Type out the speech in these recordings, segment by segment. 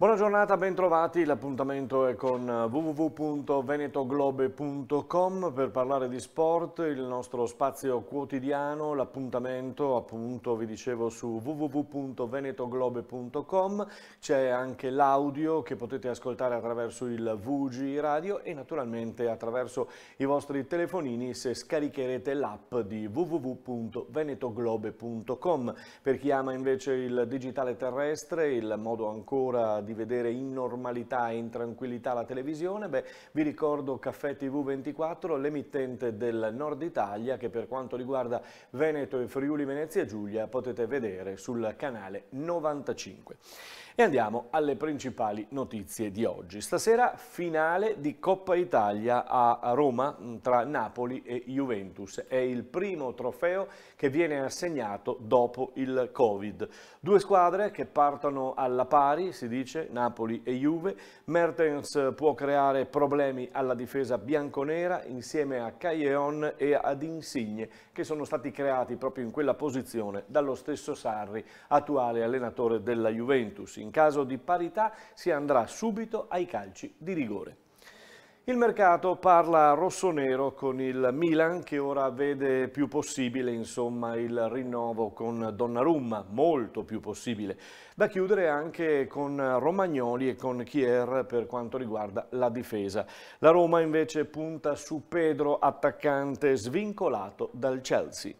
Buona giornata, bentrovati. L'appuntamento è con eh, www.venetoglobe.com per parlare di sport, il nostro spazio quotidiano, l'appuntamento appunto vi dicevo su www.venetoglobe.com, c'è anche l'audio che potete ascoltare attraverso il VG Radio e naturalmente attraverso i vostri telefonini se scaricherete l'app di www.venetoglobe.com. Per chi ama invece il digitale terrestre, il modo ancora di di vedere in normalità e in tranquillità la televisione? Beh, vi ricordo Caffè TV24, l'emittente del Nord Italia che per quanto riguarda Veneto e Friuli Venezia Giulia potete vedere sul canale 95. E andiamo alle principali notizie di oggi. Stasera finale di Coppa Italia a Roma mm, tra Napoli e Juventus. È il primo trofeo che viene assegnato dopo il Covid. Due squadre che partono alla pari, si dice, Lecce, Napoli e Juve. Mertens può creare problemi alla difesa bianconera insieme a Caglion e ad Insigne che sono stati creati proprio in quella posizione dallo stesso Sarri, attuale allenatore della Juventus. In caso di parità si andrà subito ai calci di rigore. Il mercato parla rosso-nero con il Milan che ora vede più possibile insomma, il rinnovo con Donnarumma, molto più possibile. Da chiudere anche con Romagnoli e con Chier per quanto riguarda la difesa. La Roma invece punta su Pedro attaccante svincolato dal Chelsea.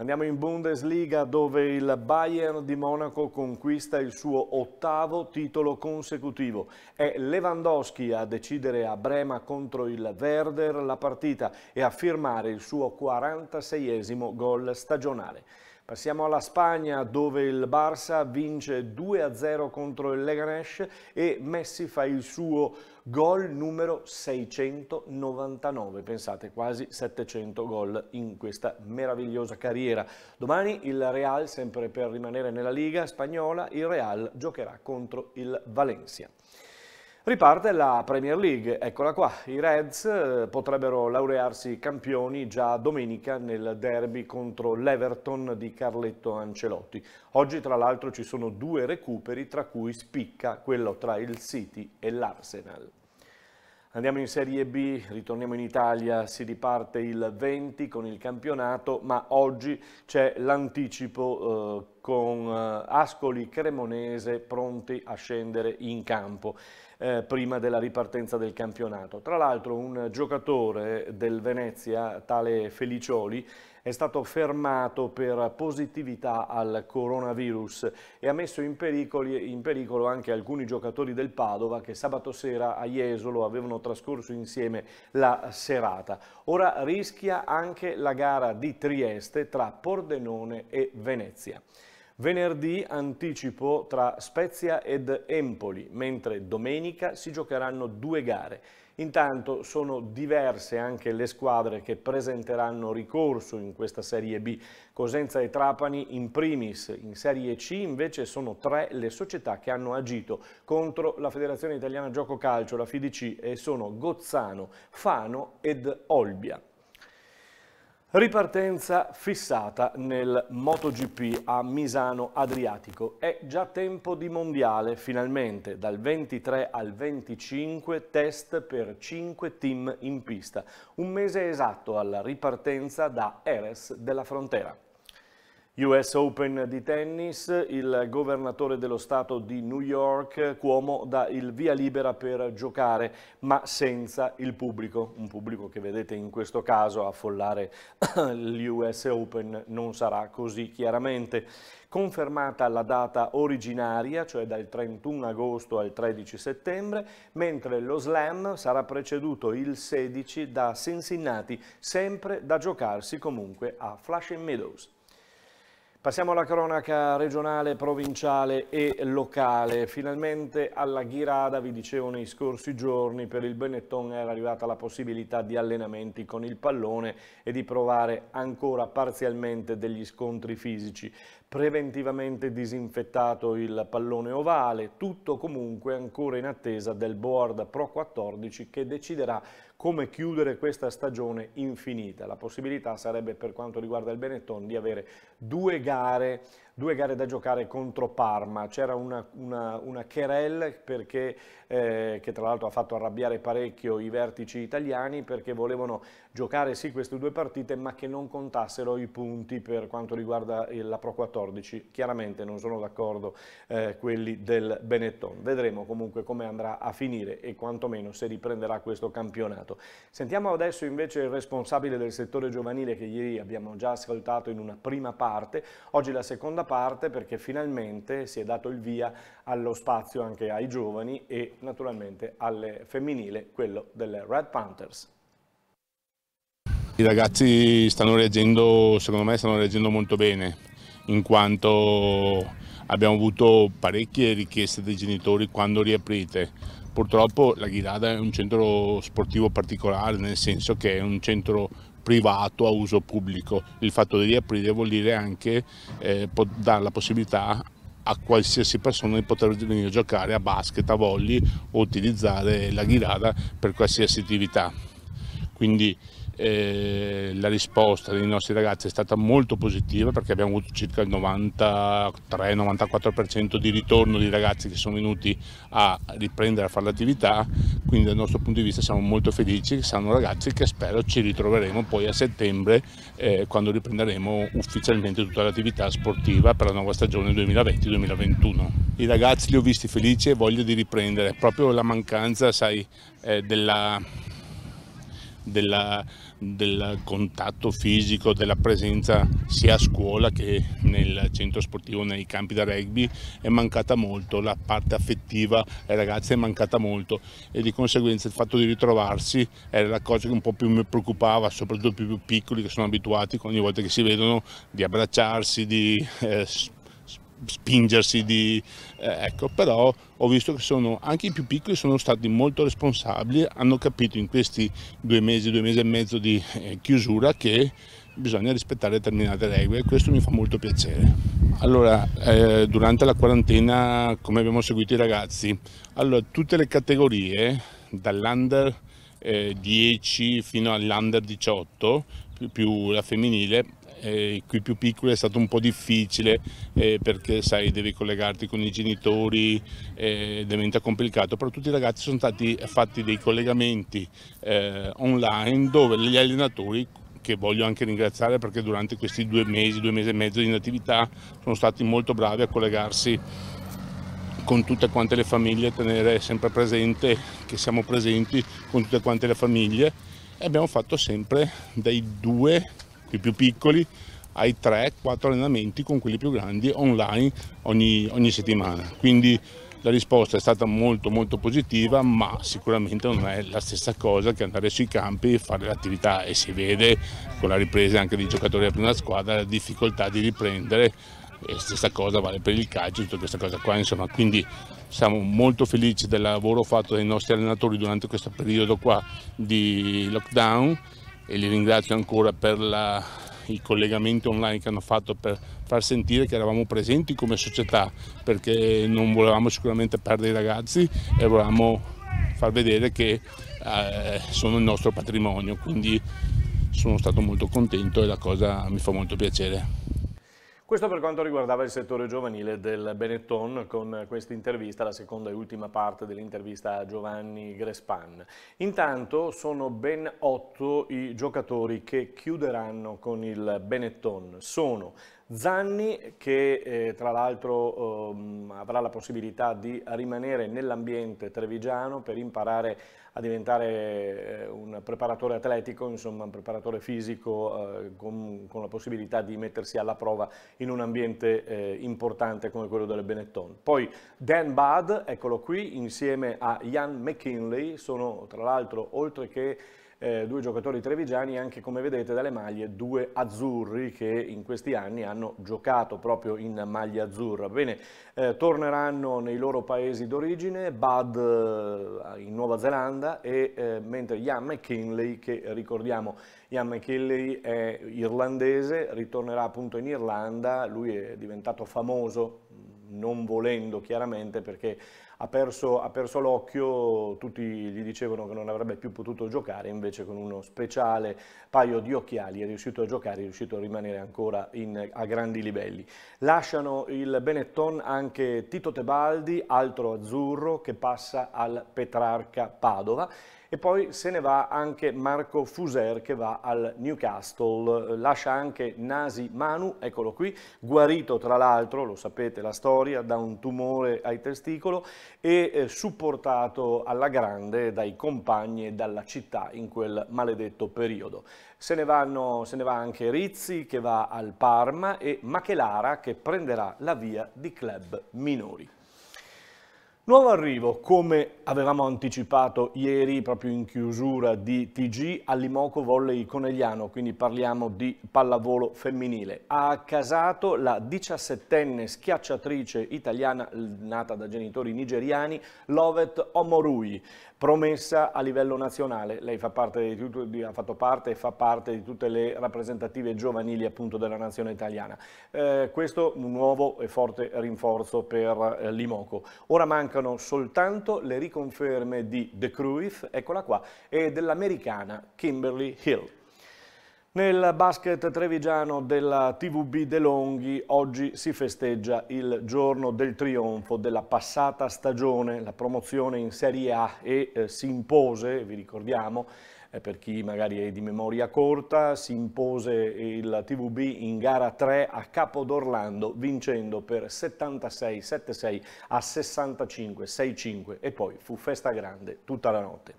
Andiamo in Bundesliga dove il Bayern di Monaco conquista il suo ottavo titolo consecutivo. È Lewandowski a decidere a Brema contro il Werder la partita e a firmare il suo 46esimo gol stagionale. Passiamo alla Spagna dove il Barça vince 2-0 contro il Leganes e Messi fa il suo gol numero 699, pensate quasi 700 gol in questa meravigliosa carriera. Domani il Real, sempre per rimanere nella Liga spagnola, il Real giocherà contro il Valencia. Riparte la Premier League, eccola qua, i Reds eh, potrebbero laurearsi campioni già domenica nel derby contro l'Everton di Carletto Ancelotti. Oggi tra l'altro ci sono due recuperi tra cui spicca quello tra il City e l'Arsenal. Andiamo in Serie B, ritorniamo in Italia, si riparte il 20 con il campionato, ma oggi c'è l'anticipo eh, con eh, Ascoli Cremonese pronti a scendere in campo eh, prima della ripartenza del campionato. Tra l'altro un giocatore del Venezia, tale Felicioli, è stato fermato per positività al coronavirus e ha messo in pericolo, in pericolo anche alcuni giocatori del Padova che sabato sera a Jesolo avevano trascorso insieme la serata. Ora rischia anche la gara di Trieste tra Pordenone e Venezia. Venerdì anticipo tra Spezia ed Empoli, mentre domenica si giocheranno due gare. Intanto sono diverse anche le squadre che presenteranno ricorso in questa Serie B. Cosenza e Trapani in primis, in Serie C invece sono tre le società che hanno agito contro la Federazione Italiana Gioco Calcio, la FIDC, e sono Gozzano, Fano ed Olbia. Ripartenza fissata nel MotoGP a Misano Adriatico. È già tempo di mondiale, finalmente, dal 23 al 25 test per 5 team in pista. Un mese esatto alla ripartenza da Eres della Frontera. US Open di tennis, il governatore dello Stato di New York, Cuomo, dà il via libera per giocare, ma senza il pubblico. Un pubblico che vedete in questo caso affollare l'US Open non sarà così chiaramente. Confermata la data originaria, cioè dal 31 agosto al 13 settembre, mentre lo slam sarà preceduto il 16 da Cincinnati, sempre da giocarsi comunque a Flushing Meadows. Passiamo alla cronaca regionale, provinciale e locale. Finalmente alla Ghirada, vi dicevo nei scorsi giorni, per il Benetton era arrivata la possibilità di allenamenti con il pallone e di provare ancora parzialmente degli scontri fisici preventivamente disinfettato il pallone ovale, tutto comunque ancora in attesa del board Pro 14 che deciderà come chiudere questa stagione infinita. La possibilità sarebbe per quanto riguarda il Benetton di avere due gare, due gare da giocare contro Parma. C'era una, una, una querelle perché, eh, che tra l'altro ha fatto arrabbiare parecchio i vertici italiani perché volevano giocare sì queste due partite ma che non contassero i punti per quanto riguarda la Pro 14 14, chiaramente non sono d'accordo eh, quelli del Benetton. Vedremo comunque come andrà a finire e quantomeno se riprenderà questo campionato. Sentiamo adesso invece il responsabile del settore giovanile che ieri abbiamo già ascoltato in una prima parte, oggi la seconda parte perché finalmente si è dato il via allo spazio anche ai giovani e naturalmente alle femminile, quello delle Red Panthers. I ragazzi stanno reagendo, secondo me stanno reagendo molto bene, in quanto abbiamo avuto parecchie richieste dei genitori quando riaprite. Purtroppo la Ghirada è un centro sportivo particolare, nel senso che è un centro privato a uso pubblico. Il fatto di riaprire vuol dire anche eh, dare la possibilità a qualsiasi persona di poter venire a giocare a basket, a volley o utilizzare la Ghirada per qualsiasi attività. Quindi eh, la risposta dei nostri ragazzi è stata molto positiva perché abbiamo avuto circa il 93-94% di ritorno di ragazzi che sono venuti a riprendere a fare l'attività, quindi dal nostro punto di vista siamo molto felici, che saranno ragazzi che spero ci ritroveremo poi a settembre eh, quando riprenderemo ufficialmente tutta l'attività sportiva per la nuova stagione 2020-2021. I ragazzi li ho visti felici e voglio di riprendere, proprio la mancanza sai, eh, della della, del contatto fisico, della presenza sia a scuola che nel centro sportivo, nei campi da rugby, è mancata molto, la parte affettiva ai ragazzi è mancata molto e di conseguenza il fatto di ritrovarsi era la cosa che un po' più mi preoccupava, soprattutto i più piccoli che sono abituati ogni volta che si vedono di abbracciarsi, di eh, spingersi di, eh, ecco, però ho visto che sono, anche i più piccoli sono stati molto responsabili, hanno capito in questi due mesi, due mesi e mezzo di eh, chiusura che bisogna rispettare determinate regole e questo mi fa molto piacere. Allora, eh, durante la quarantena come abbiamo seguito i ragazzi? Allora, tutte le categorie, dall'under 10 eh, fino all'under 18, più la femminile, eh, il più piccoli è stato un po' difficile eh, perché sai devi collegarti con i genitori, eh, diventa complicato, però tutti i ragazzi sono stati fatti dei collegamenti eh, online dove gli allenatori che voglio anche ringraziare perché durante questi due mesi, due mesi e mezzo di inattività sono stati molto bravi a collegarsi con tutte quante le famiglie, tenere sempre presente che siamo presenti con tutte quante le famiglie e abbiamo fatto sempre dai due i più piccoli ai 3-4 allenamenti con quelli più grandi online ogni, ogni, settimana. Quindi la risposta è stata molto molto positiva, ma sicuramente non è la stessa cosa che andare sui campi e fare l'attività e si vede con la ripresa anche dei giocatori della prima squadra la difficoltà di riprendere e stessa cosa vale per il calcio, tutta questa cosa qua, insomma, quindi siamo molto felici del lavoro fatto dai nostri allenatori durante questo periodo qua di lockdown e li ringrazio ancora per la, il collegamento online che hanno fatto per far sentire che eravamo presenti come società perché non volevamo sicuramente perdere i ragazzi e volevamo far vedere che eh, sono il nostro patrimonio quindi sono stato molto contento e la cosa mi fa molto piacere. Questo per quanto riguardava il settore giovanile del Benetton con questa intervista, la seconda e ultima parte dell'intervista a Giovanni Grespan. Intanto sono ben otto i giocatori che chiuderanno con il Benetton. Sono Zanni che eh, tra l'altro ehm, avrà la possibilità di rimanere nell'ambiente trevigiano per imparare a diventare eh, un preparatore atletico, insomma un preparatore fisico eh, con, con, la possibilità di mettersi alla prova in un ambiente eh, importante come quello delle Benetton. Poi Dan Bad, eccolo qui, insieme a Ian McKinley, sono tra l'altro oltre che eh, due giocatori trevigiani, anche come vedete dalle maglie, due azzurri che in questi anni hanno giocato proprio in maglia azzurra. Bene, eh, torneranno nei loro paesi d'origine, Bud eh, in Nuova Zelanda, e, eh, mentre Ian McKinley, che ricordiamo, Ian McKinley è irlandese, ritornerà appunto in Irlanda, lui è diventato famoso non volendo chiaramente perché ha perso, ha perso l'occhio, tutti gli dicevano che non avrebbe più potuto giocare, invece con uno speciale paio di occhiali è riuscito a giocare, è riuscito a rimanere ancora in, a grandi livelli. Lasciano il Benetton anche Tito Tebaldi, altro azzurro, che passa al Petrarca Padova e poi se ne va anche Marco Fuser che va al Newcastle, lascia anche Nasi Manu, eccolo qui, guarito tra l'altro, lo sapete la storia, da un tumore ai testicolo e eh, supportato alla grande dai compagni e dalla città in quel maledetto periodo. Se ne, vanno, se ne va anche Rizzi che va al Parma e Machelara che prenderà la via di club minori. Nuovo arrivo, come avevamo anticipato ieri proprio in chiusura di TG, all'Imoco Volley Conegliano, quindi parliamo di pallavolo femminile. Ha accasato la 17enne schiacciatrice italiana nata da genitori nigeriani, Lovet Omorui promessa a livello nazionale. Lei fa parte di, ha fatto parte e fa parte di tutte le rappresentative giovanili appunto della nazione italiana. Eh, questo un nuovo e forte rinforzo per eh, l'Imoco. Ora mancano soltanto le riconferme di De Cruyff, eccola qua, e dell'americana Kimberly Hill. Nel basket trevigiano della TVB De Longhi oggi si festeggia il giorno del trionfo della passata stagione, la promozione in Serie A e eh, si impose, vi ricordiamo, eh, per chi magari è di memoria corta, si impose il TVB in gara 3 a Capodorlando vincendo per 76-76 a 65-65 e poi fu festa grande tutta la notte.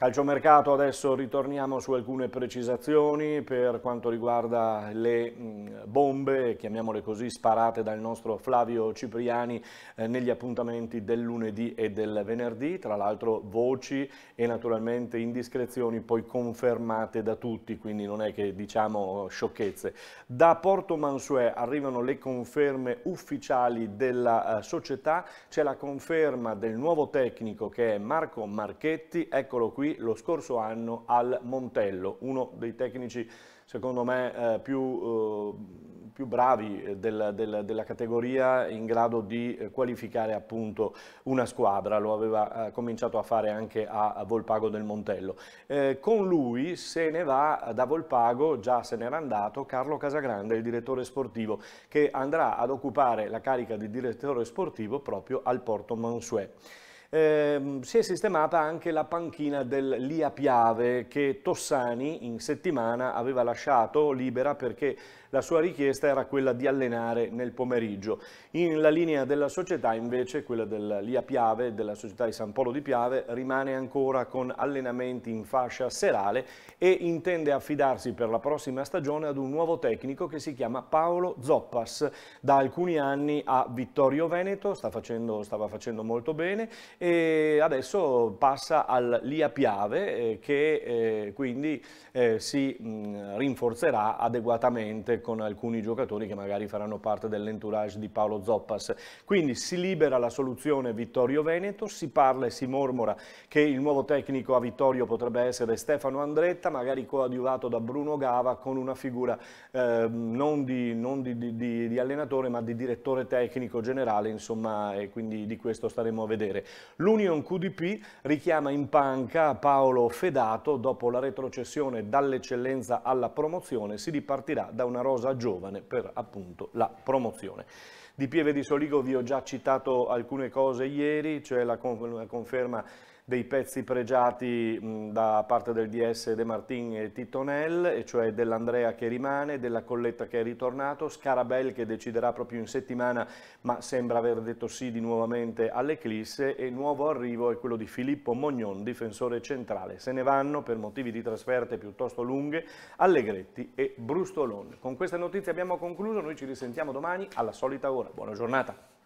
Calciomercato adesso ritorniamo su alcune precisazioni per quanto riguarda le mm, bombe, chiamiamole così, sparate dal nostro Flavio Cipriani eh, negli appuntamenti del lunedì e del venerdì, tra l'altro voci e naturalmente indiscrezioni poi confermate da tutti, quindi non è che diciamo sciocchezze. Da Porto Mansue arrivano le conferme ufficiali della eh, società, c'è la conferma del nuovo tecnico che è Marco Marchetti, eccolo qui, qui lo scorso anno al Montello, uno dei tecnici secondo me eh, più, eh, più, bravi del, del, della categoria in grado di qualificare appunto una squadra, lo aveva eh, cominciato a fare anche a, Volpago del Montello. Eh, con lui se ne va da Volpago, già se n'era andato, Carlo Casagrande, il direttore sportivo, che andrà ad occupare la carica di direttore sportivo proprio al Porto Mansuè. Ehm, si è sistemata anche la panchina dell'IA Piave che Tossani in settimana aveva lasciato libera perché la sua richiesta era quella di allenare nel pomeriggio. In la linea della società invece, quella dell'IA Piave, della società di San Polo di Piave, rimane ancora con allenamenti in fascia serale e intende affidarsi per la prossima stagione ad un nuovo tecnico che si chiama Paolo Zoppas. Da alcuni anni a Vittorio Veneto, sta facendo, stava facendo molto bene e adesso passa all'IA Piave eh, che eh, quindi eh, si mh, rinforzerà adeguatamente con alcuni giocatori che magari faranno parte dell'entourage di Paolo Zoppas. Quindi si libera la soluzione Vittorio Veneto, si parla e si mormora che il nuovo tecnico a Vittorio potrebbe essere Stefano Andretta, magari coadiuvato da Bruno Gava con una figura eh, non, di, non di, di, di, allenatore ma di direttore tecnico generale, insomma, e quindi di questo staremo a vedere. L'Union QDP richiama in panca Paolo Fedato, dopo la retrocessione dall'eccellenza alla promozione si ripartirà da una roba rosa giovane per appunto la promozione. Di Pieve di Soligo vi ho già citato alcune cose ieri, cioè la, con la conferma dei pezzi pregiati da parte del DS De Martin e Titonel, e cioè dell'Andrea che rimane, della Colletta che è ritornato, Scarabel che deciderà proprio in settimana ma sembra aver detto sì di nuovamente all'Eclisse e nuovo arrivo è quello di Filippo Mognon, difensore centrale. Se ne vanno per motivi di trasferte piuttosto lunghe Allegretti e Brustolone. Con queste notizie abbiamo concluso, noi ci risentiamo domani alla solita ora. Buona giornata.